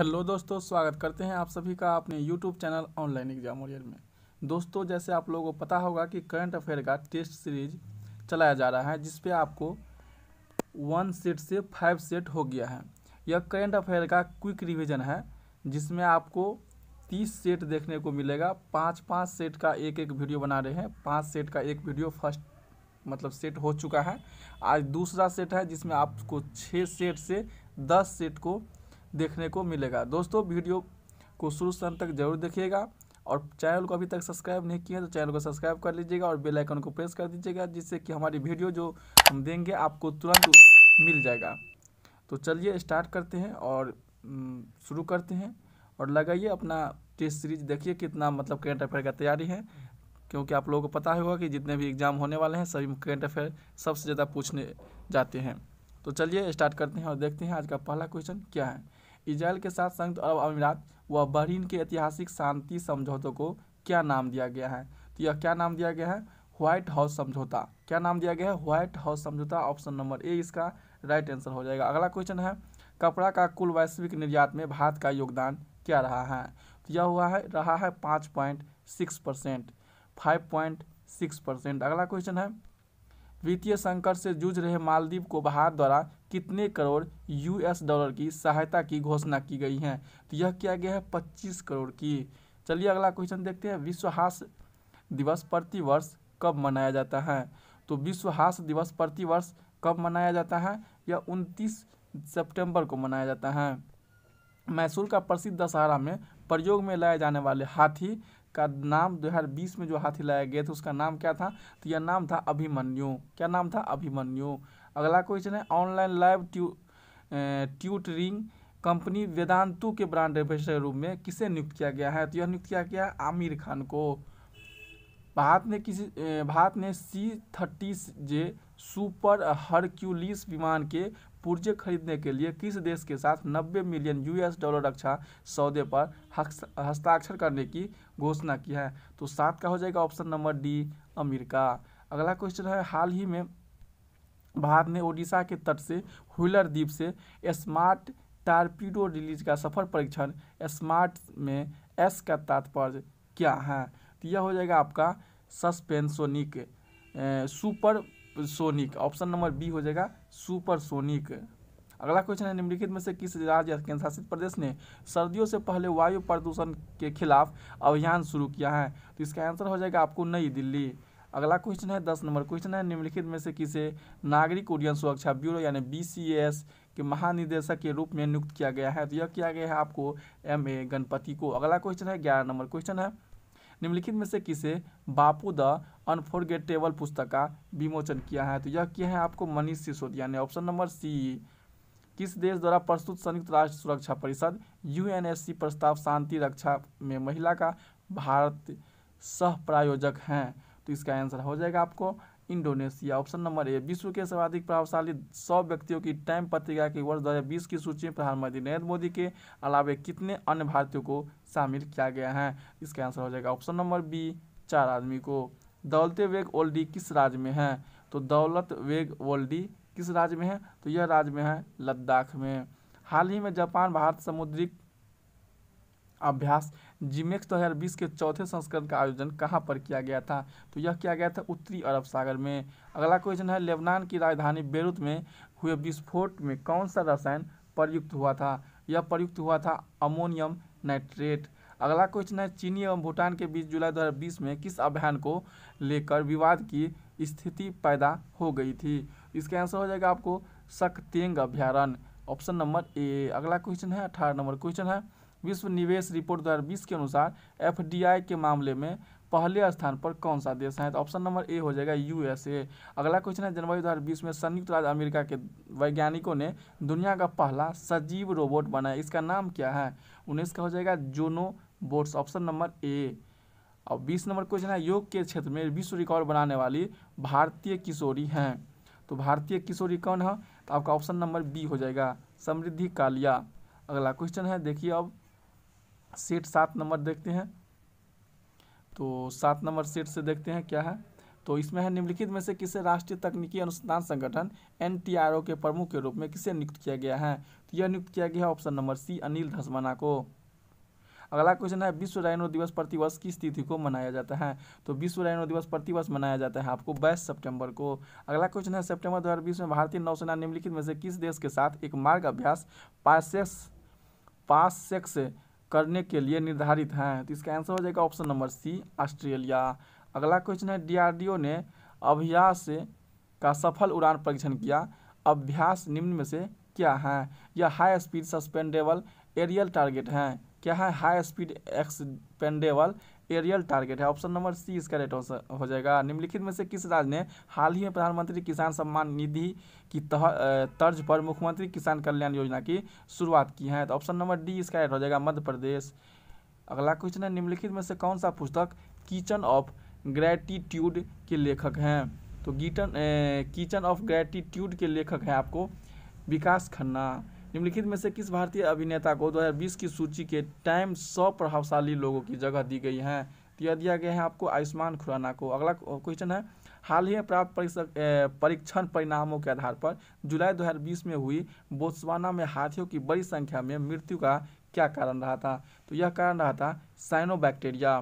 hello दोस्तों स्वागत करते हैं आप सभी का अपने यूट्यूब चैनल ऑनलाइन एग्जाम ओरियल में दोस्तों जैसे आप लोगों को पता होगा कि करंट अफेयर का टेस्ट सीरीज चलाया जा रहा है जिसपे आपको वन सेट से फाइव सेट हो गया है यह करंट अफेयर का क्विक रिवीजन है जिसमें आपको तीस सेट देखने को मिलेगा पाँच पाँच सेट का एक एक वीडियो बना रहे हैं पाँच सेट का एक वीडियो फर्स्ट मतलब सेट हो चुका है आज दूसरा सेट है जिसमें आपको छः सेट से दस सेट को देखने को मिलेगा दोस्तों वीडियो को शुरू से तक जरूर देखिएगा और चैनल को अभी तक सब्सक्राइब नहीं किया तो चैनल को सब्सक्राइब कर लीजिएगा और बेल आइकन को प्रेस कर दीजिएगा जिससे कि हमारी वीडियो जो हम देंगे आपको तुरंत मिल जाएगा तो चलिए स्टार्ट करते हैं और शुरू करते हैं और लगाइए अपना टेस्ट सीरीज देखिए कितना मतलब करंट अफेयर का तैयारी है क्योंकि आप लोगों को पता होगा कि जितने भी एग्ज़ाम होने वाले हैं सभी करंट अफेयर सबसे ज़्यादा पूछने जाते हैं तो चलिए स्टार्ट करते हैं और देखते हैं आज का पहला क्वेश्चन क्या है इसराइल के साथ संयुक्त अरब अमीरात व बहरीन के ऐतिहासिक शांति समझौतों को क्या नाम दिया गया है तो यह क्या नाम दिया गया है व्हाइट हाउस समझौता क्या नाम दिया गया है व्हाइट हाउस समझौता ऑप्शन नंबर ए इसका राइट आंसर हो जाएगा अगला क्वेश्चन है कपड़ा का कुल वैश्विक निर्यात में भारत का योगदान क्या रहा है तो यह हुआ है रहा है पाँच point six percent five point six percent अगला क्वेश्चन है वित्तीय संकट से जूझ रहे मालदीव को भारत द्वारा कितने करोड़ यूएस डॉलर की सहायता की घोषणा की गई है तो यह किया गया है पच्चीस करोड़ की चलिए अगला क्वेश्चन देखते हैं विश्व हास दिवस प्रतिवर्ष कब मनाया जाता है तो विश्व हास दिवस प्रतिवर्ष कब मनाया जाता है यह 29 सितंबर को मनाया जाता है मैसूर का प्रसिद्ध दशहरा में प्रयोग में लाए जाने वाले हाथी का नाम 2020 में जो हाथी लाया गया था उसका नाम क्या था तो यह नाम था अभिमन्यु क्या नाम था अभिमन्यु अगला क्वेश्चन है ऑनलाइन लाइव ट्यू ट्यूटरिंग कंपनी वेदांतु के ब्रांड एम्बेसडर रूप में किसे नियुक्त किया गया है तो यह नियुक्त किया गया आमिर खान को भारत ने किसी भारत ने C thirty J super Hercules विमान के पुर्जे खरीदने के लिए किस देश के साथ 90 मिलियन यूएस डॉलर रक्षा सौदे पर हस्ताक्षर करने की घोषणा की है तो सात का हो जाएगा ऑप्शन नंबर डी अमेरिका अगला क्वेश्चन है हाल ही में भारत ने ओडिशा के तट से हुलर द्वीप से स्मार्ट टारपीडो रिलीज का सफल परीक्षण स्मार्ट में एस का तात्पर्य क्या है तो यह हो जाएगा आपका subsonic supersonic option number B हो जाएगा सुपर सोनिक अगला क्वेश्चन है निम्नलिखित में से किस राज्य केंद्र शासित प्रदेश ने सर्दियों से पहले वायु प्रदूषण के खिलाफ अभियान शुरू किया है तो इसका आंसर हो जाएगा आपको नई दिल्ली अगला क्वेश्चन है दस नंबर क्वेश्चन है निम्नलिखित में से किसे नागरिक उड्डयन सुरक्षा ब्यूरो यानी बी के महानिदेशक के रूप में नियुक्त किया गया है तो यह किया गया है आपको एम ए गणपति को अगला क्वेश्चन है ग्यारह नंबर क्वेश्चन है निम्नलिखित में से किसे बापू द अनफोर्गेटेबल पुस्तक का विमोचन किया है तो यह किया है आपको मनीष सिसोदिया ने ऑप्शन नंबर सी किस देश द्वारा प्रस्तुत संयुक्त राष्ट्र सुरक्षा परिषद यू प्रस्ताव शांति रक्षा में महिला का भारत सह प्रायोजक हैं तो इसका आंसर हो जाएगा आपको इंडोनेशिया ऑप्शन नंबर ए विश्व के सर्वाधिक प्रभावशाली सौ व्यक्तियों की टाइम पत्रिका की वर्ष दो की सूची में प्रधानमंत्री नरेंद्र मोदी के अलावा कितने अन्य भारतीयों को शामिल किया गया है इसका आंसर हो जाएगा ऑप्शन नंबर बी चार आदमी को दौलत वेग ओल्डी किस राज्य में है तो दौलत वेग ओल्डी किस राज्य में है तो यह राज्य में है लद्दाख में हाल ही में जापान भारत समुद्रिक अभ्यास जीमेक्स दो हज़ार बीस के चौथे संस्करण का आयोजन कहाँ पर किया गया था तो यह किया गया था उत्तरी अरब सागर में अगला क्वेश्चन है लेबनान की राजधानी बेरूत में हुए विस्फोट में कौन सा रसायन प्रयुक्त हुआ था यह प्रयुक्त हुआ था अमोनियम नाइट्रेट अगला क्वेश्चन है चीनी एवं भूटान के बीच जुलाई दो में किस अभियान को लेकर विवाद की स्थिति पैदा हो गई थी इसका आंसर हो जाएगा आपको सकतेंग अभ्यारण ऑप्शन नंबर ए अगला क्वेश्चन है अठारह नंबर क्वेश्चन है विश्व निवेश रिपोर्ट 2020 के अनुसार एफडीआई के मामले में पहले स्थान पर कौन सा देश है तो ऑप्शन नंबर ए हो जाएगा यूएसए अगला क्वेश्चन है जनवरी 2020 में संयुक्त राज्य अमेरिका के वैज्ञानिकों ने दुनिया का पहला सजीव रोबोट बनाया इसका नाम क्या है उन्नीस का हो जाएगा जोनो बोट्स ऑप्शन नंबर ए और बीस नंबर क्वेश्चन है योग के क्षेत्र में विश्व रिकॉर्ड बनाने वाली भारतीय किशोरी हैं तो भारतीय किशोरी कौन है तो आपका ऑप्शन नंबर बी हो जाएगा समृद्धि कालिया अगला क्वेश्चन है देखिए अब सीट सात नंबर देखते हैं तो सात नंबर सीट से देखते हैं क्या है तो इसमें है निम्नलिखित में से किसे राष्ट्रीय तकनीकी अनुसंधान संगठन एन के प्रमुख के रूप में किसे नियुक्त किया गया है तो यह नियुक्त किया गया है option number C Anil Dhasmana को अगला क्वेश्चन है विश्व राइनो दिवस प्रतिवर्ष किस तिथि को मनाया जाता है तो विश्व राइनो दिवस प्रतिवर्ष मनाया जाता है आपको बाईस सितंबर को अगला क्वेश्चन है सितंबर 2020 में भारतीय नौसेना निम्नलिखित में से किस देश के साथ एक मार्ग अभ्यास पासेस पासेक्स करने के लिए निर्धारित हैं तो इसका आंसर हो जाएगा ऑप्शन नंबर सी ऑस्ट्रेलिया अगला क्वेश्चन है डीआरडीओ ने अभ्यास का सफल उड़ान परीक्षण किया अभ्यास निम्न में से क्या है यह high speed expendable aerial target हैं क्या है high speed expendable aerial target है ऑप्शन नंबर सी इसका रेट हो जाएगा निम्नलिखित में से किस राज्य ने हाल ही में प्रधानमंत्री किसान सम्मान निधि की तह तर्ज पर मुख्यमंत्री किसान कल्याण योजना की शुरुआत की है तो ऑप्शन नंबर डी इसका राइट हो जाएगा मध्य प्रदेश अगला क्वेश्चन है निम्नलिखित में से कौन सा पुस्तक किचन ऑफ ग्रेटिट्यूड के लेखक हैं तो गीटन किचन ऑफ ग्रेटिट्यूड के लेखक हैं आपको विकास खन्ना निम्नलिखित में से किस भारतीय अभिनेता को 2020 की सूची के टाइम सौ प्रभावशाली लोगों की जगह दी गई है तो यह दिया गया है आपको आयुष्मान खुराना को अगला क्वेश्चन है हाल ही में प्राप्त परीक्षण परिणामों के आधार पर जुलाई 2020 में हुई बोत्सवाना में हाथियों की बड़ी संख्या में मृत्यु का क्या कारण रहा था तो यह कारण रहा था साइनोबैक्टीरिया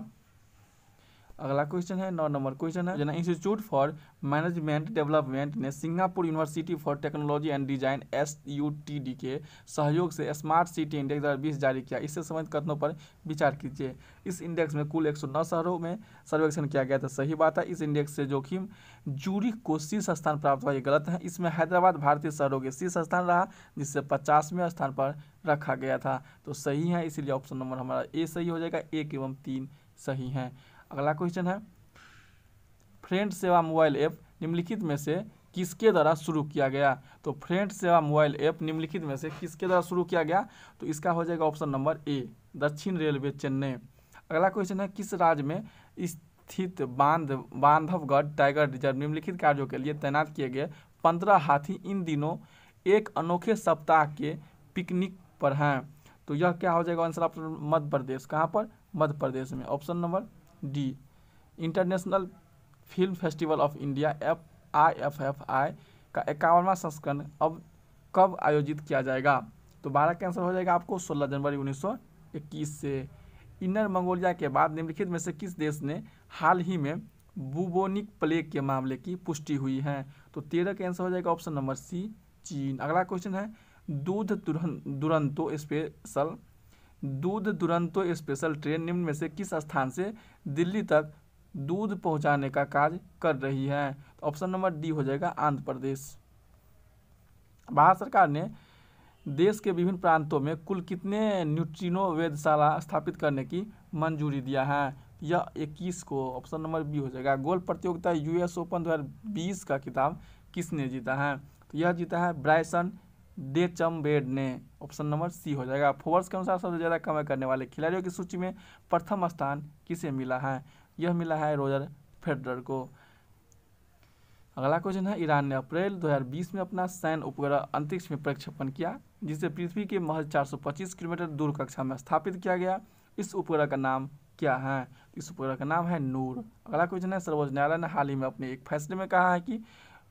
अगला क्वेश्चन है नौ नंबर क्वेश्चन है Jana institute for management development ने Singapore university for technology and design S U T D के सहयोग से स्मार्ट सिटी इंडेक्स दो बीस जारी किया इससे संबंधित कथनों पर विचार कीजिए इस इंडेक्स में कुल एक शहरों में सर्वेक्षण किया गया था सही बात है इस इंडेक्स से जोखिम जूरी को शीर्ष स्थान प्राप्त हुआ ये गलत है इसमें हैदराबाद भारतीय शहरों के शीर्ष स्थान रहा जिससे पचासवें स्थान पर रखा गया था तो सही है इसीलिए ऑप्शन नंबर हमारा ए सही हो जाएगा एक एवं तीन सही हैं अगला क्वेश्चन है फ्रेंड सेवा मोबाइल ऐप निम्नलिखित में से किसके द्वारा शुरू किया गया तो फ्रेंड सेवा मोबाइल ऐप निम्नलिखित में से किसके द्वारा शुरू किया गया तो इसका हो जाएगा ऑप्शन नंबर ए दक्षिण रेलवे चेन्नई अगला क्वेश्चन है किस राज्य में स्थित बांध बांधवगढ़ टाइगर रिजर्व निम्नलिखित कार्यों के लिए तैनात किए गए पंद्रह हाथी इन दिनों एक अनोखे सप्ताह के पिकनिक पर हैं तो यह क्या हो जाएगा आंसर ऑप्शन मध्य प्रदेश कहाँ पर मध्य प्रदेश में option number D international film festival of India F I F F I का इक्यावनवा संस्करण अब कब आयोजित किया जाएगा तो बारह का आंसर हो जाएगा आपको सोलह जनवरी उन्नीस सौ इक्कीस से इनर मंगोलिया के बाद निम्नलिखित में से किस देश ने हाल ही में बुबोनिक प्लेग के मामले की पुष्टि हुई है तो तेरह का आंसर हो जाएगा ऑप्शन नंबर सी चीन अगला क्वेश्चन है दूध दुरंतो स्पेशल दूध दुरंतो स्पेशल ट्रेन निम्न में से किस स्थान से दिल्ली तक दूध पहुंचाने का कार्य कर रही है तो ऑप्शन नंबर डी हो जाएगा आंध्र प्रदेश भारत सरकार ने देश के विभिन्न प्रांतों में कुल कितने न्यूट्रिनो वेधशाला स्थापित करने की मंजूरी दिया है यह इक्कीस को ऑप्शन नंबर बी हो जाएगा गोल प्रतियोगिता यूएस ओपन दो का किताब किसने जीता है तो यह जीता है ब्रायसन दे बेड ने ऑप्शन नंबर सी हो जाएगा फोवर्स के अनुसार सबसे ज़्यादा कमाई करने वाले खिलाड़ियों की सूची में प्रथम स्थान किसे मिला है यह मिला है रोजर फेडरर को अगला क्वेश्चन है ईरान ने अप्रैल 2020 में अपना सैन्य उपग्रह अंतरिक्ष में प्रक्षेपण किया जिसे पृथ्वी के महज 425 किलोमीटर दूर कक्षा में स्थापित किया गया इस उपग्रह का नाम क्या है इस उपग्रह का नाम है नूर अगला क्वेश्चन है सर्वोच्च न्यायालय ने हाल ही में अपने एक फैसले में कहा है कि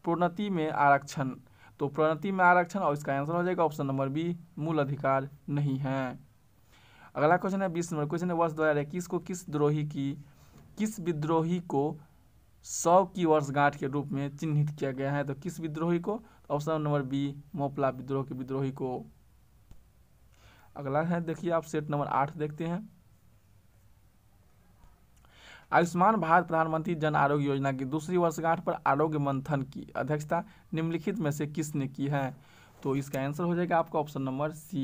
प्रोन्नति में आरक्षण तो प्रणति में आरक्षण और इसका आंसर हो जाएगा ऑप्शन नंबर बी मूल अधिकार नहीं है अगला क्वेश्चन है बीस नंबर क्वेश्चन है वर्ष दो हज़ार इक्कीस को किस द्रोही की किस विद्रोही को सौ की वर्षगांठ के रूप में चिन्हित किया गया है तो किस विद्रोही को ऑप्शन नंबर बी मोपला विद्रोह के विद्रोही को अगला है देखिए आप सेट नंबर आठ देखते हैं आयुष्मान भारत प्रधानमंत्री जन आरोग्य योजना की दूसरी वर्षगांठ पर आरोग्य मंथन की अध्यक्षता निम्नलिखित में से किसने की है तो इसका आंसर हो जाएगा आपका ऑप्शन नंबर सी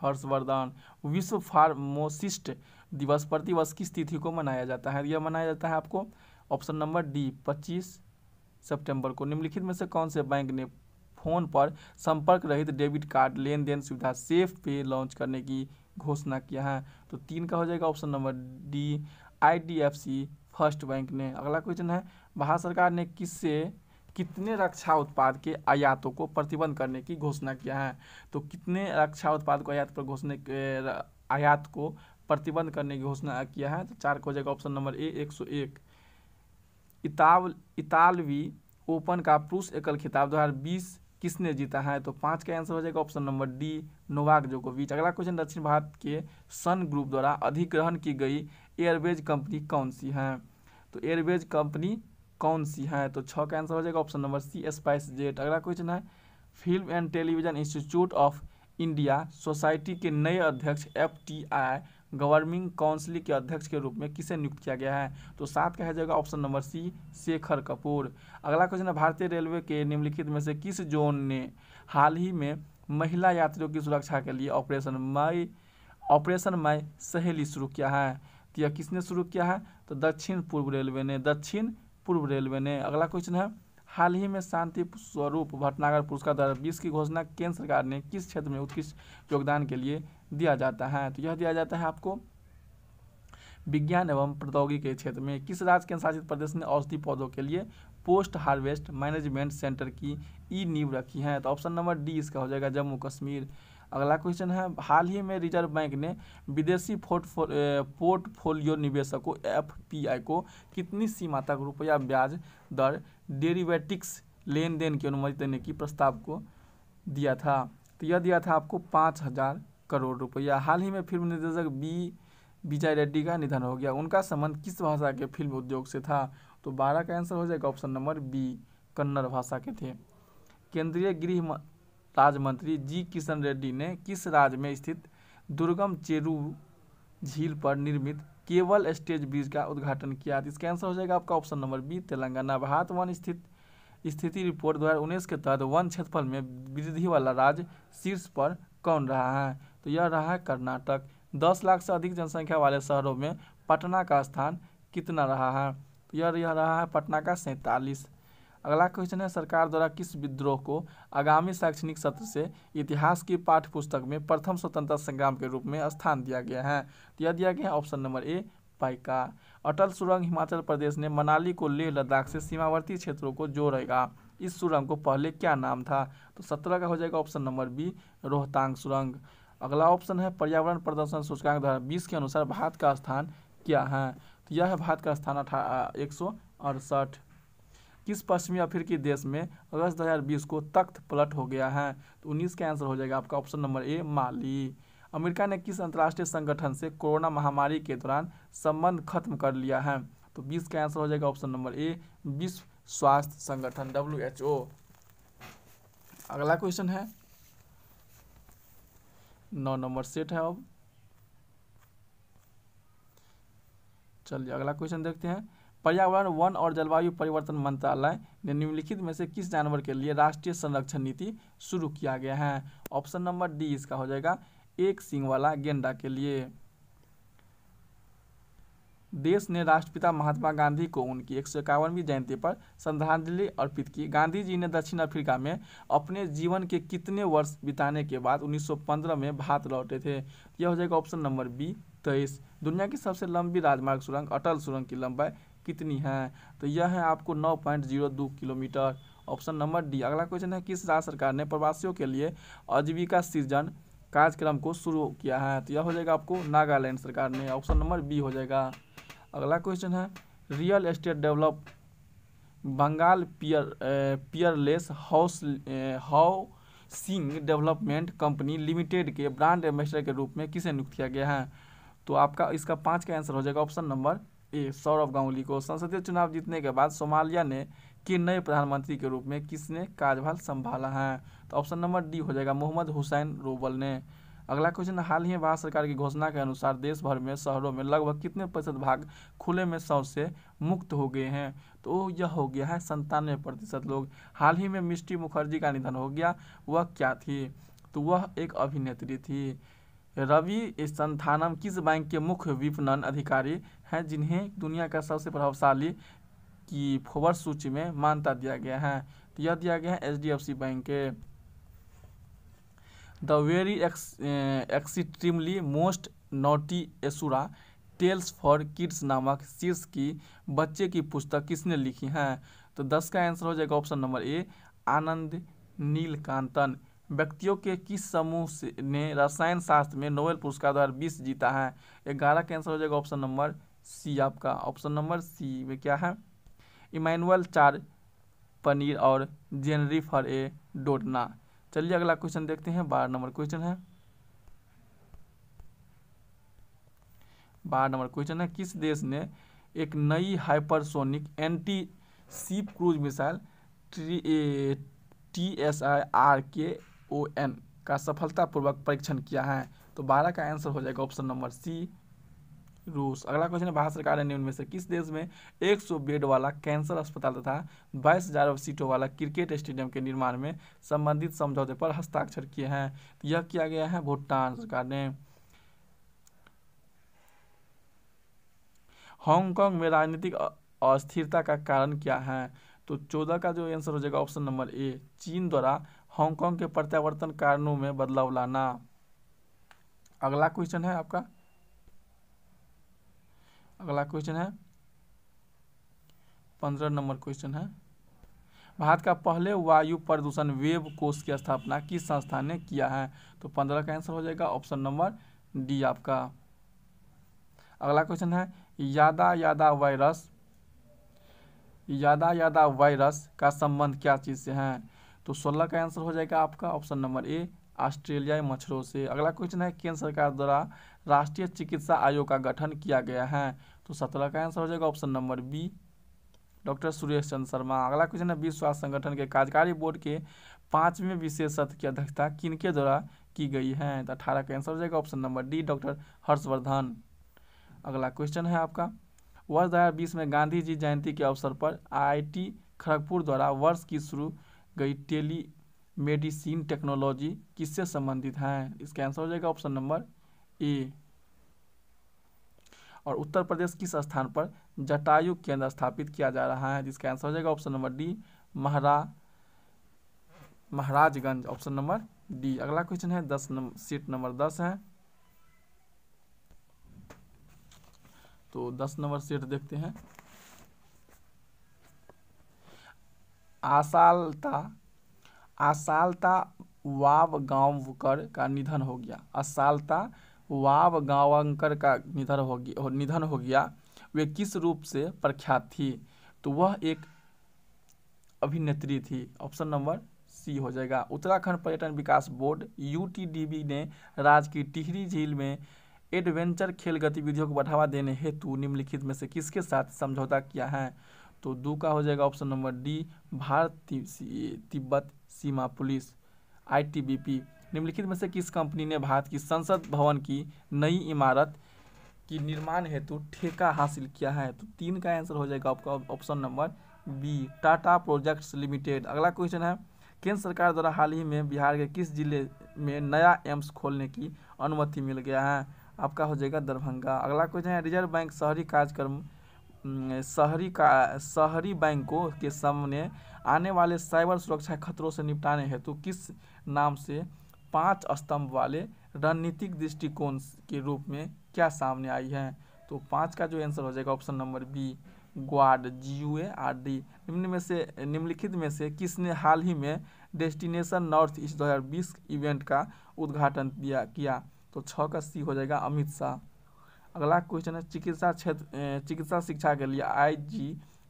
हर्षवर्धन विश्व फार्मोसिस्ट दिवस प्रतिवर्ष किस तिथि को मनाया जाता है यह मनाया जाता है आपको ऑप्शन नंबर डी पच्चीस सितंबर को निम्नलिखित में से कौन से बैंक ने फोन पर संपर्क रहित डेबिट कार्ड लेन देन सुविधा सेफ पे लॉन्च करने की घोषणा किया है तो तीन का हो जाएगा option number D IDFC first bank ने अगला क्वेश्चन है भारत सरकार ने किससे कितने रक्षा उत्पाद के आयातों को प्रतिबंध करने की घोषणा किया है तो कितने रक्षा उत्पाद को आयात पर घोषणा आयात को प्रतिबंध करने की घोषणा किया है तो चार का हो जाएगा ऑप्शन नंबर ए एक सौ एक इताल इतालवी ओपन का पुरुष एकल खिताब दो हज़ार बीस किसने जीता है तो पाँच का आंसर हो जाएगा ऑप्शन नंबर डी नोवाक जोकोविच अगला क्वेश्चन दक्षिण भारत के सन ग्रुप द्वारा अधिग्रहण की गई एयरवेज कंपनी कौन सी है तो एयरवेज कंपनी कौन सी है तो छः का आंसर हो जाएगा option number C SpiceJet अगला क्वेश्चन है film and television institute of India society के नए अध्यक्ष F T I governing council के अध्यक्ष के रूप में किसे नियुक्त किया गया है तो सात का है option number C Shekhar Kapur अगला क्वेश्चन है भारतीय रेलवे के निम्नलिखित में से किस जोन ने हाल ही में महिला यात्रियों की सुरक्षा के लिए ऑपरेशन मई ऑपरेशन मई सहेली शुरू किया है तो यह किसने शुरू किया है तो दक्षिण पूर्व रेलवे ने दक्षिण पूर्व रेलवे ने अगला क्वेश्चन है हाल ही में शांति स्वरूप भटनागर पुरस्कार दो बीस की घोषणा केंद्र सरकार ने किस क्षेत्र में उत्कृष्ट योगदान के लिए दिया जाता है तो यह दिया जाता है आपको विज्ञान एवं प्रौद्योगिकी के क्षेत्र में किस राज्य केंद्र शासित प्रदेश ने औषधि पौधों के लिए पोस्ट हार्वेस्ट मैनेजमेंट सेंटर की ई नींव रखी है तो ऑप्शन नंबर डी इसका हो जाएगा जम्मू कश्मीर अगला क्वेश्चन है हाल ही में रिजर्व बैंक ने विदेशी पोर्टफोलियो निवेशकों एफ को कितनी सीमा तक रुपया ब्याज दर डेरिवेटिक्स लेन देन की अनुमति देने की प्रस्ताव को दिया था तो यह दिया था आपको पाँच हज़ार करोड़ रुपया हाल ही में फिल्म निर्देशक बी विजय रेड्डी का निधन हो गया उनका संबंध किस भाषा के फिल्म उद्योग से था तो बारह का आंसर हो जाएगा ऑप्शन नंबर बी कन्नड़ भाषा के थे केंद्रीय गृह राज्य मंत्री जी किशन रेड्डी ने किस राज्य में स्थित दुर्गम चेरू झील पर निर्मित केवल स्टेज ब्रिज का उद्घाटन किया तो इसका आंसर हो जाएगा आपका option number B Telangana Bharat वन स्थित स्थिति रिपोर्ट दो के तहत वन क्षेत्रफल में वृद्धि वाला राज्य शीर्ष पर कौन रहा है तो यह रहा कर्नाटक दस लाख से अधिक जनसंख्या वाले शहरों में पटना का स्थान कितना रहा है तो यह रहा है पटना का सैंतालीस अगला क्वेश्चन है सरकार द्वारा किस विद्रोह को आगामी शैक्षणिक सत्र से इतिहास की पाठ्य पुस्तक में प्रथम स्वतंत्रता संग्राम के रूप में स्थान दिया गया है तो यह दिया गया है ऑप्शन नंबर ए पाइका अटल सुरंग हिमाचल प्रदेश ने मनाली को लेह लद्दाख से सीमावर्ती क्षेत्रों को जोड़ेगा इस सुरंग को पहले क्या नाम था तो सत्रह का हो जाएगा ऑप्शन नंबर बी रोहतांग सुरंग अगला ऑप्शन है पर्यावरण प्रदर्शन सूचकांक द्वारा बीस के अनुसार भारत का स्थान क्या है तो यह है भारत का स्थान अठारह एक सौ अड़सठ किस पश्चिमी अफ्रीकी देश में अगस्त 2020 को तख्त पलट हो गया है तो उन्नीस का आंसर हो जाएगा आपका option number A Mali America ने किस अंतर्राष्ट्रीय संगठन से कोरोना महामारी के दौरान संबंध खत्म कर लिया है तो बीस का आंसर हो जाएगा ऑप्शन नंबर ए विश्व स्वास्थ्य संगठन डब्ल्यू अगला क्वेश्चन है नौ नंबर सेट है अब चलिए अगला क्वेश्चन देखते हैं पर्यावरण वन और जलवायु परिवर्तन मंत्रालय ने निम्नलिखित में से किस जानवर के लिए राष्ट्रीय संरक्षण नीति शुरू किया गया है ऑप्शन नंबर डी इसका हो जाएगा एक सिंह वाला गेंडा के लिए देश ने राष्ट्रपिता महात्मा गांधी को उनकी एक सौ इक्यावनवीं जयंती पर श्रद्धांजलि अर्पित की गांधी जी ने दक्षिण अफ्रीका में अपने जीवन के कितने वर्ष बिताने के बाद 1915 में भारत लौटे थे यह हो जाएगा ऑप्शन नंबर बी तेईस दुनिया की सबसे लंबी राजमार्ग सुरंग अटल सुरंग की लंबाई कितनी है तो यह है आपको नौ पॉइंट जीरो दो किलोमीटर ऑप्शन नंबर डी अगला क्वेश्चन है किस राज्य सरकार ने प्रवासियों के लिए आजीविका सृजन कार्यक्रम को शुरू किया है तो यह हो जाएगा आपको नागालैंड सरकार ने ऑप्शन नंबर बी हो जाएगा अगला क्वेश्चन है रियल एस्टेट डेवलप बंगाल पियर Peerless house how development company limited के ब्रांड एम्बेसडर के रूप में किसे नियुक्त किया गया है तो आपका इसका पाँच का आंसर हो जाएगा option number A Sourav Ganguly को संसदीय चुनाव जीतने के बाद सोमालिया ने के नए प्रधानमंत्री के रूप में किसने कार्यभार संभाला है तो ऑप्शन नंबर डी हो जाएगा मोहम्मद हुसैन रोबल ने अगला क्वेश्चन हाल ही भारत सरकार की घोषणा के अनुसार देश भर में शहरों में लगभग कितने प्रतिशत भाग खुले में शौच से मुक्त हो गए हैं तो यह हो गया है संतानवे प्रतिशत लोग हाल ही में मिष्टी मुखर्जी का निधन हो गया वह क्या थी तो वह एक अभिनेत्री थी रवि संथानम किस बैंक के मुख्य विपणन अधिकारी हैं जिन्हें दुनिया का सबसे प्रभावशाली की फोवर सूची में मान्यता दिया गया है तो यह दिया गया है एच बैंक के the very extremely most naughty Asura tales for kids नामक शीर्ष की बच्चे की पुस्तक किसने लिखी है तो दस का आंसर हो जाएगा ऑप्शन नंबर ए आनंद नीलकांतन व्यक्तियों के किस समूह ने रसायन शास्त्र में नोबेल पुरस्कार दो बीस जीता है ग्यारह का आंसर हो जाएगा ऑप्शन नंबर सी आपका ऑप्शन नंबर सी में क्या है इमानुअल चार पनीर और जेनरी फर ए डोडना चलिए अगला क्वेश्चन देखते हैं बारह नंबर क्वेश्चन है बारह नंबर क्वेश्चन है किस देश ने एक नई hypersonic anti ship cruise missile T S I R K O N का सफलतापूर्वक परीक्षण किया है तो बारह का आंसर हो जाएगा ऑप्शन नंबर सी रूस अगला क्वेश्चन है भारत सरकार ने उनमें से किस देश में 100 बेड वाला कैंसर अस्पताल तथा बाईस हजार सीटों वाला क्रिकेट स्टेडियम के निर्माण में संबंधित समझौते पर हस्ताक्षर किए हैं तो यह किया गया है भूटान सरकार ने हांगकांग में राजनीतिक अस्थिरता का कारण क्या है तो चौदह का जो आंसर हो जाएगा ऑप्शन नंबर ए चीन द्वारा हांगकांग के प्रत्यावर्तन कारणों में बदलाव लाना अगला क्वेश्चन है आपका अगला क्वेश्चन है पंद्रह नंबर क्वेश्चन है भारत का पहले वायु प्रदूषण वेब कोष की स्थापना किस संस्था ने किया है तो पंद्रह का आंसर हो जाएगा ऑप्शन नंबर डी आपका अगला क्वेश्चन है यादा यादा वायरस यादा यादा वायरस का संबंध क्या चीज़ से है तो सोलह का आंसर हो जाएगा आपका ऑप्शन नंबर ए ऑस्ट्रेलियाई मच्छरों से अगला क्वेश्चन है केंद्र सरकार द्वारा राष्ट्रीय चिकित्सा आयोग का गठन किया गया है तो सत्रह का आंसर हो जाएगा option number B doctor Suresh Chandra Sharma अगला क्वेश्चन है विश्व स्वास्थ्य संगठन के कार्यकारी बोर्ड के पाँचवें विशेष सत्र की अध्यक्षता किनके द्वारा की गई है तो अठारह का आंसर हो जाएगा option number D doctor Harshvardhan अगला क्वेश्चन है आपका वर्ष दो में गांधी जी जयंती के अवसर पर आई खड़गपुर द्वारा वर्ष की शुरू गई टेली मेडिसिन टेक्नोलॉजी किससे संबंधित हैं इसका आंसर हो जाएगा ऑप्शन नंबर ए और उत्तर प्रदेश किस स्थान पर जटायु केंद्र स्थापित किया जा रहा है जिसका आंसर हो जाएगा ऑप्शन नंबर डी महरा महाराजगंज ऑप्शन नंबर डी अगला क्वेश्चन है दस नंबर सीट नंबर दस है तो दस नंबर सीट देखते हैं आसाल्ता वाव गांवकर का निधन हो गया वाव गांवकर का निधन हो गया निधन हो गया वे किस रूप से प्रख्यात थी तो वह एक अभिनेत्री थी ऑप्शन नंबर सी हो जाएगा उत्तराखंड पर्यटन विकास बोर्ड यू ने राज्य की टिहरी झील में एडवेंचर खेल गतिविधियों को बढ़ावा देने हेतु निम्नलिखित में से किसके साथ समझौता किया है तो दो का हो जाएगा option number D Bharat Tibet सीमा पुलिस आईटीबीपी निम्नलिखित में से किस कंपनी ने भारत की संसद भवन की नई इमारत की निर्माण हेतु ठेका हासिल किया है तो तीन का आंसर हो जाएगा आपका option number B Tata projects limited अगला क्वेश्चन है केंद्र सरकार द्वारा हाल ही में बिहार के किस जिले में नया एम्स खोलने की अनुमति मिल गया है आपका हो जाएगा दरभंगा अगला क्वेश्चन है रिजर्व बैंक शहरी कार्यक्रम शहरी का शहरी बैंकों के सामने आने वाले साइबर सुरक्षा खतरों से निपटाने हेतु किस नाम से पांच स्तंभ वाले रणनीतिक दृष्टिकोण के रूप में क्या सामने आई है तो पाँच का जो आंसर हो जाएगा option number B guard G U A R D निम्न में से निम्नलिखित में से किसने हाल ही में डेस्टिनेशन नॉर्थ ईस्ट दो इवेंट का उद्घाटन दिया किया तो छः का सी हो जाएगा अमित शाह अगला क्वेश्चन है चिकित्सा क्षेत्र चिकित्सा शिक्षा के लिए आई जी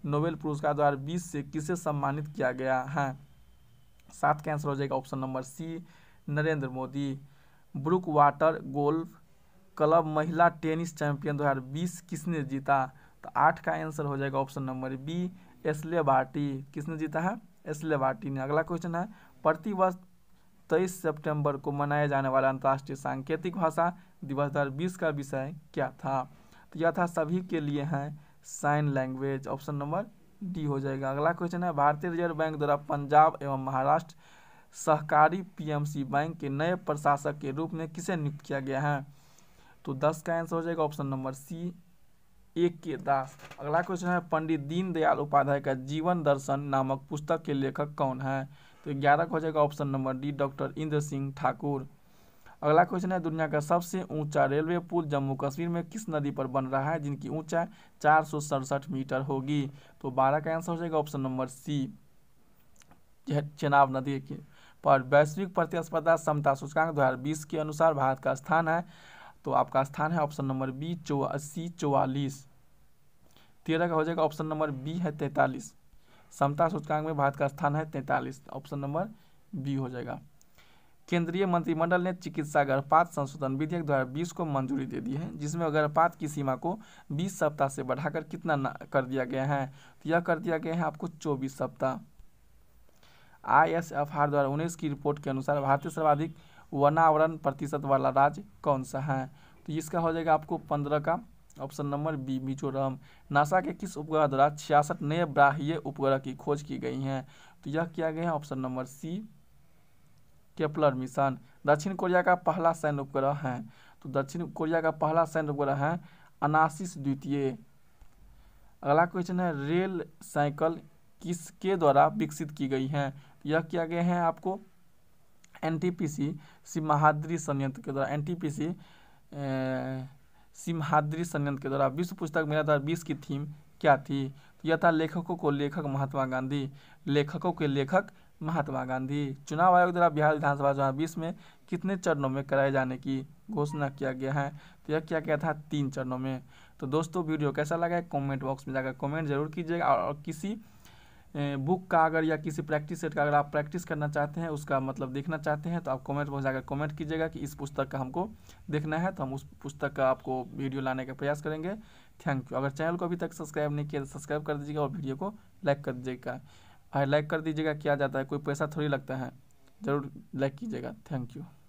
नोबेल पुरस्कार दो हज़ार बीस से किसे सम्मानित किया गया है सात का आंसर हो जाएगा option number C Narendra Modi Brook water golf club महिला टेनिस चैंपियन 2020 किसने जीता तो आठ का आंसर हो जाएगा option number B Ashleigh Barty किसने जीता है एसले बाटी ने अगला क्वेश्चन है प्रतिवर्ष तेईस सितंबर को मनाया जाने वाला अंतर्राष्ट्रीय सांकेतिक भाषा दिवस दो का विषय क्या था तो यह था सभी के लिए है sign language option number D हो जाएगा अगला क्वेश्चन है भारतीय रिजर्व बैंक द्वारा पंजाब एवं महाराष्ट्र सहकारी पीएमसी बैंक के नए प्रशासक के रूप में किसे नियुक्त किया गया है तो दस का आंसर हो जाएगा ऑप्शन नंबर सी ए के दास अगला क्वेश्चन है पंडित दीनदयाल उपाध्याय का जीवन दर्शन नामक पुस्तक के लेखक कौन है तो ग्यारह का हो जाएगा option number D doctor Indra Singh Thakur अगला क्वेश्चन है दुनिया का सबसे ऊंचा रेलवे पुल जम्मू कश्मीर में किस नदी पर बन रहा है जिनकी ऊंचाई चार मीटर होगी तो बारह का आंसर हो जाएगा ऑप्शन नंबर सी चेनाब नदी के पर वैश्विक प्रतिस्पर्धा समता सूचकांक दो के अनुसार भारत का स्थान है तो आपका स्थान है ऑप्शन नंबर बी चौ सी चौवालीस तेरह का हो जाएगा ऑप्शन नंबर बी है तैंतालीस समता सूचकांक में भारत का स्थान है तैंतालीस ऑप्शन नंबर बी हो जाएगा केंद्रीय मंत्रिमंडल ने चिकित्सा गर्भपात संशोधन विधेयक 2020 को मंजूरी दे दी है जिसमें गर्भपात की सीमा को 20 सप्ताह से बढ़ाकर कितना कर दिया गया है तो यह कर दिया गया है आपको 24 सप्ताह आई एस एफ आर द्वारा उन्नीस की रिपोर्ट के अनुसार भारतीय सर्वाधिक वनावरण प्रतिशत वाला राज्य कौन सा है तो इसका हो जाएगा आपको पंद्रह का option number B Mizoram NASA के किस उपग्रह द्वारा छियासठ नए ब्राह्य उपग्रह की खोज की गई है तो यह किया गया है option number C Kepler mission दक्षिण कोरिया का पहला सैन्य उपग्रह है तो दक्षिण कोरिया का पहला सैन्य उपग्रह है अनासिस द्वितीय अगला क्वेश्चन है रेल साइकिल किसके द्वारा विकसित की गई है यह किया गया है आपको एनटीपीसी सिमहाद्री संयंत्र के द्वारा एनटीपीसी सिमहाद्री संयंत्र के द्वारा विश्व पुस्तक मेला दो बीस की थीम क्या थी तो यह था लेखकों को लेखक महात्मा गांधी लेखकों के लेखक महात्मा गांधी चुनाव आयोग द्वारा बिहार विधानसभा दो बीस में कितने चरणों में कराए जाने की घोषणा किया गया है तो यह किया गया था तीन चरणों में तो दोस्तों वीडियो कैसा लगा है कमेंट बॉक्स में जाकर कमेंट जरूर कीजिएगा और किसी बुक का अगर या किसी प्रैक्टिस सेट का अगर आप प्रैक्टिस करना चाहते हैं उसका मतलब देखना चाहते हैं तो आप कमेंट बॉक्स जाकर कमेंट कीजिएगा कि इस पुस्तक का हमको देखना है तो हम उस पुस्तक का आपको वीडियो लाने का प्रयास करेंगे थैंक यू अगर चैनल को अभी तक सब्सक्राइब नहीं किया तो सब्सक्राइब कर दीजिएगा और वीडियो को लाइक कर दीजिएगा आई लाइक कर दीजिएगा किया जाता है कोई पैसा थोड़ी लगता है ज़रूर लाइक कीजिएगा थैंक यू